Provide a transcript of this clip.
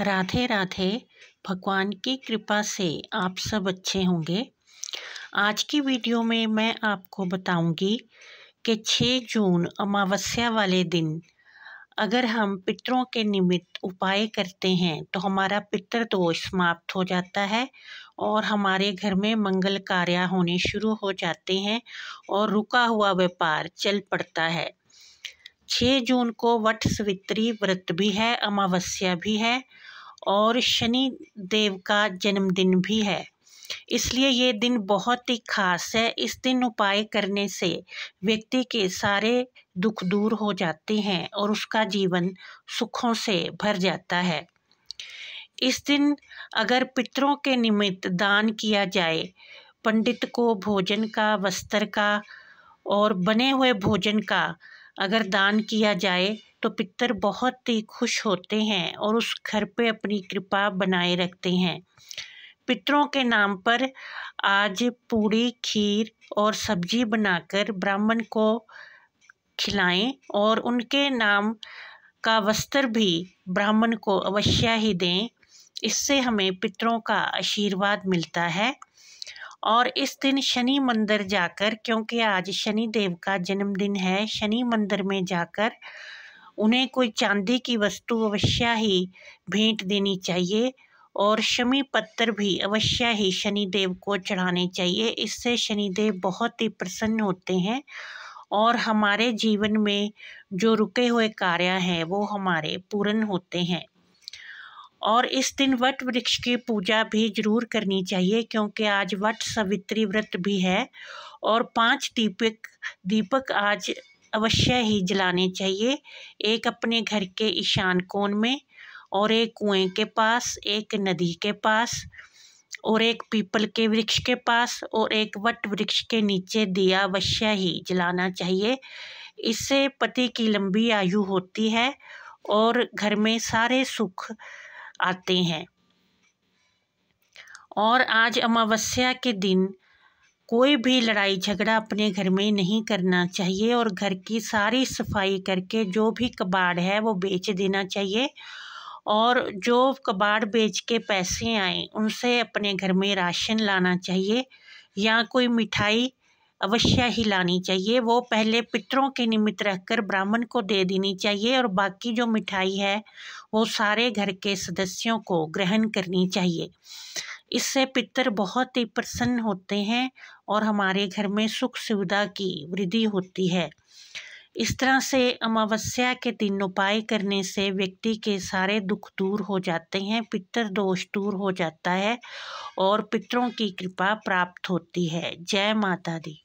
राधे राधे भगवान की कृपा से आप सब अच्छे होंगे आज की वीडियो में मैं आपको बताऊंगी कि 6 जून अमावस्या वाले दिन अगर हम पितरों के निमित्त उपाय करते हैं तो हमारा पितर दोष समाप्त हो जाता है और हमारे घर में मंगल कार्य होने शुरू हो जाते हैं और रुका हुआ व्यापार चल पड़ता है छः जून को वट सवित्री व्रत भी है अमावस्या भी है और शनि देव का जन्मदिन भी है इसलिए ये दिन बहुत ही खास है इस दिन उपाय करने से व्यक्ति के सारे दुख दूर हो जाते हैं और उसका जीवन सुखों से भर जाता है इस दिन अगर पितरों के निमित्त दान किया जाए पंडित को भोजन का वस्त्र का और बने हुए भोजन का अगर दान किया जाए तो पितर बहुत ही खुश होते हैं और उस घर पे अपनी कृपा बनाए रखते हैं पितरों के नाम पर आज पूड़ी खीर और सब्जी बनाकर ब्राह्मण को खिलाएं और उनके नाम का वस्त्र भी ब्राह्मण को अवश्य ही दें इससे हमें पितरों का आशीर्वाद मिलता है और इस दिन शनि मंदिर जाकर क्योंकि आज शनि देव का जन्मदिन है शनि मंदिर में जाकर उन्हें कोई चांदी की वस्तु अवश्य ही भेंट देनी चाहिए और शमी पत्र भी अवश्य ही शनि देव को चढ़ाने चाहिए इससे शनि देव बहुत ही प्रसन्न होते हैं और हमारे जीवन में जो रुके हुए कार्य हैं वो हमारे पूर्ण होते हैं और इस दिन वट वृक्ष की पूजा भी जरूर करनी चाहिए क्योंकि आज वट सवित्री व्रत भी है और पांच दीपक दीपक आज अवश्य ही जलाने चाहिए एक अपने घर के ईशान कोण में और एक कुएं के पास एक नदी के पास और एक पीपल के वृक्ष के पास और एक वट वृक्ष के नीचे दिया अवश्य ही जलाना चाहिए इससे पति की लंबी आयु होती है और घर में सारे सुख आते हैं और आज अमावस्या के दिन कोई भी लड़ाई झगड़ा अपने घर में नहीं करना चाहिए और घर की सारी सफाई करके जो भी कबाड़ है वो बेच देना चाहिए और जो कबाड़ बेच के पैसे आए उनसे अपने घर में राशन लाना चाहिए या कोई मिठाई अवश्य ही लानी चाहिए वो पहले पितरों के निमित्त रखकर ब्राह्मण को दे देनी चाहिए और बाकी जो मिठाई है वो सारे घर के सदस्यों को ग्रहण करनी चाहिए इससे पितर बहुत ही प्रसन्न होते हैं और हमारे घर में सुख सुविधा की वृद्धि होती है इस तरह से अमावस्या के दिन उपाय करने से व्यक्ति के सारे दुख दूर हो जाते हैं पितर दोष दूर हो जाता है और पितरों की कृपा प्राप्त होती है जय माता दी